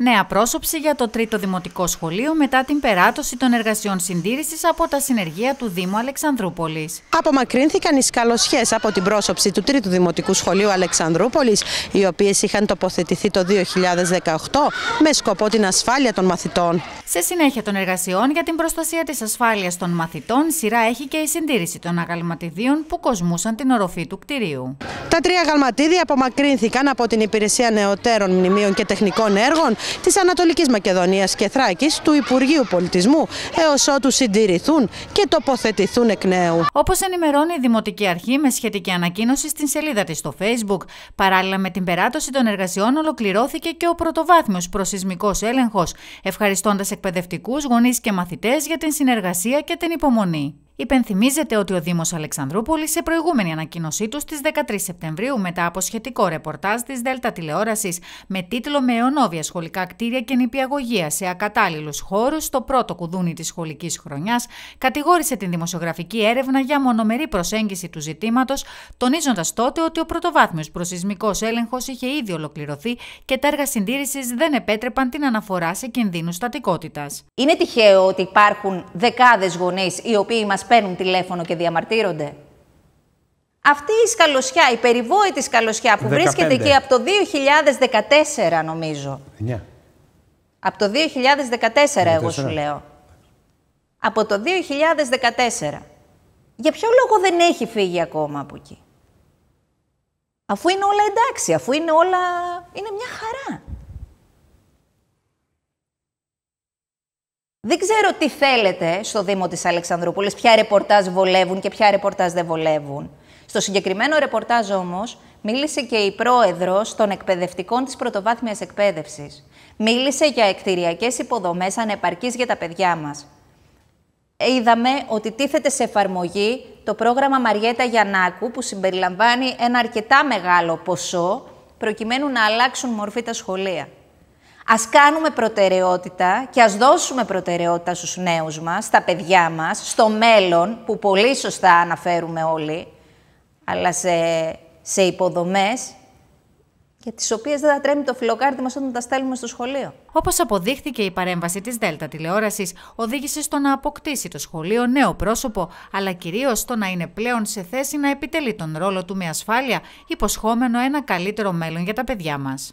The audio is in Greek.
Νέα πρόσωψη για το τρίτο δημοτικό σχολείο μετά την περάτωση των εργασιών συντήρησης από τα συνεργεία του Δήμου Αλεξανδρούπολης. Απομακρύνθηκαν οι σκαλοσιέ από την πρόσωψη του τρίτου δημοτικού σχολείου Αλεξανδρούπολης, οι οποίες είχαν τοποθετηθεί το 2018 με σκοπό την ασφάλεια των μαθητών. Σε συνέχεια των εργασιών για την προστασία της ασφάλειας των μαθητών, σειρά έχει και η συντήρηση των αγαλματιδίων που κοσμούσαν την οροφή του κτηρίου. Τα τρία αγαλματίδια απομακρύνθηκαν από την Υπηρεσία Νεωτέρων Μνημείων και Τεχνικών Έργων της Ανατολικής Μακεδονίας και Θράκης του Υπουργείου Πολιτισμού, έως ότου συντηρηθούν και τοποθετηθούν εκ νέου. Όπως ενημερώνει η Δημοτική Αρχή με σχετική ανακοίνωση στην σελίδα της στο Facebook, παράλληλα με την περάτωση των εργασιών ολοκληρώθηκε και ο πρωτοβάθμιος προσυσμικός έλεγχος, ευχαριστώντας εκπαιδευτικούς, γονείς και μαθητές για την συνεργασία και την υπομονή. Υπενθυμίζεται ότι ο Δήμος Αλεξανδρούπολης σε προηγούμενη ανακοίνωσή του στις 13 Σεπτεμβρίου μετά από σχετικό ρεπορτάζ της Δέλτα τηλεόρασης με τίτλο «Με αιωνόβια σχολικά κτίρια και νηπιαγωγία σε ακατάλληλους χώρους στο πρώτο κουδούνι της σχολικής χρονιάς κατηγόρησε την δημοσιογραφική έρευνα για μονομερή προσέγγιση του ζητήματος, τονίζοντας τότε ότι ο πρωτοβάθμιος προσυσμικός έλεγχος είχε ήδη ολοκληρωθεί και τα έργα συντήρησης δεν επέτρεπαν την αναφορά σε κινδύνους στατικότητας. Είναι τυχαίο ότι υπάρχουν δεκάδες γονείς οι οποίοι μας παίρνουν τηλέφωνο και διαμαρτύρονται. Αυτή η σκαλωσιά, η περιβόητη σκαλωσιά που 15. βρίσκεται εκεί από το 2014 νομίζω. Από το 2014 εγώ σου λέω. Από το 2014. Για ποιο λόγο δεν έχει φύγει ακόμα από εκεί. Αφού είναι όλα εντάξει, αφού είναι όλα... είναι μια χαρά. Δεν ξέρω τι θέλετε στο Δήμο της Αλεξανδρούπολης, ποια ρεπορτάζ βολεύουν και ποια ρεπορτάζ δεν βολεύουν. Στο συγκεκριμένο ρεπορτάζ όμως μίλησε και η πρόεδρος των εκπαιδευτικών της πρωτοβάθμιας εκπαίδευσης. Μίλησε για εκτηριακές υποδομές ανεπαρκείς για τα παιδιά μας. Ε, είδαμε ότι τίθεται σε εφαρμογή το πρόγραμμα Μαριέτα Γιαννάκου που συμπεριλαμβάνει ένα αρκετά μεγάλο ποσό προκειμένου να αλλάξουν μορφή τα σχολεία. Ας κάνουμε προτεραιότητα και ας δώσουμε προτεραιότητα στους νέους μας, στα παιδιά μας, στο μέλλον, που πολύ σωστά αναφέρουμε όλοι, αλλά σε, σε υποδομές για τις οποίες δεν θα τρέμει το φιλοκάρδι μας όταν τα στέλνουμε στο σχολείο. Όπως αποδείχθηκε η παρέμβαση της ΔΕΛΤΑ τηλεόρασης, οδήγησε στο να αποκτήσει το σχολείο νέο πρόσωπο, αλλά κυρίως στο να είναι πλέον σε θέση να επιτελεί τον ρόλο του με ασφάλεια, υποσχόμενο ένα καλύτερο μέλλον για τα παιδιά μας.